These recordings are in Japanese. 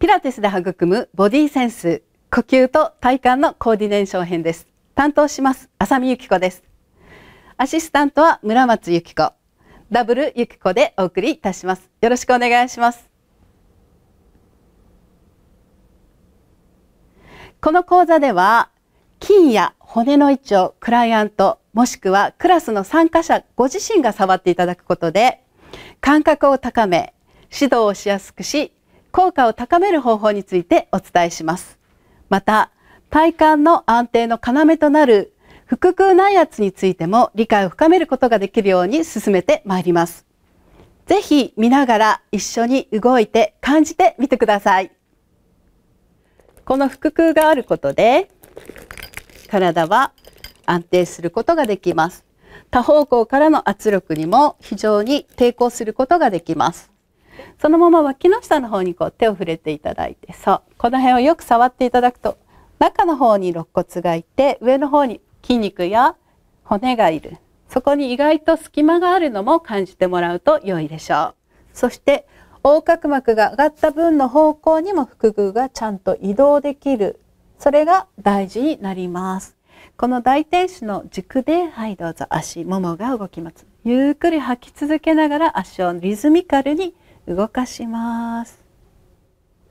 ピラティスで育むボディセンス、呼吸と体幹のコーディネーション編です。担当します、浅見ゆき子です。アシスタントは村松ゆき子、ダブルゆき子でお送りいたします。よろしくお願いします。この講座では、筋や骨の位置をクライアント、もしくはクラスの参加者ご自身が触っていただくことで、感覚を高め、指導をしやすくし、効果を高める方法についてお伝えします。また、体幹の安定の要となる腹腔内圧についても理解を深めることができるように進めてまいります。ぜひ見ながら一緒に動いて感じてみてください。この腹腔があることで体は安定することができます。多方向からの圧力にも非常に抵抗することができます。そのまま脇の下の方にこう手を触れていただいてそうこの辺をよく触っていただくと中の方に肋骨がいて上の方に筋肉や骨がいるそこに意外と隙間があるのも感じてもらうと良いでしょうそして横隔膜が上がった分の方向にも腹腔がちゃんと移動できるそれが大事になりますこの大天使の軸ではいどうぞ足ももが動きますゆっくり吐き続けながら足をリズミカルに動かします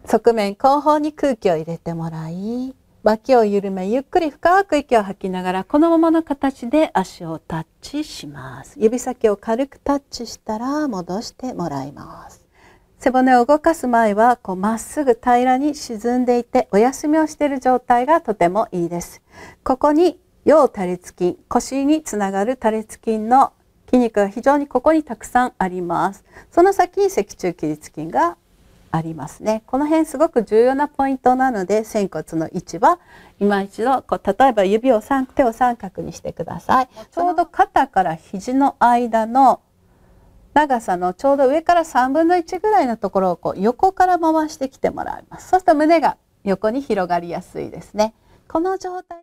側面後方に空気を入れてもらい脇を緩めゆっくり深く息を吐きながらこのままの形で足をタッチします指先を軽くタッチしたら戻してもらいます背骨を動かす前はこうまっすぐ平らに沈んでいてお休みをしている状態がとてもいいですここに腰れ裂筋腰につながるれ裂筋の筋肉が非常にここにたくさんあります。その先に脊柱起立筋がありますね。この辺すごく重要なポイントなので、仙骨の位置は今一度こう例えば指を三手を三角にしてください。ちょうど肩から肘の間の長さのちょうど上から3分の1ぐらいのところをこう横から回してきてもらいます。そうすると胸が横に広がりやすいですね。この状態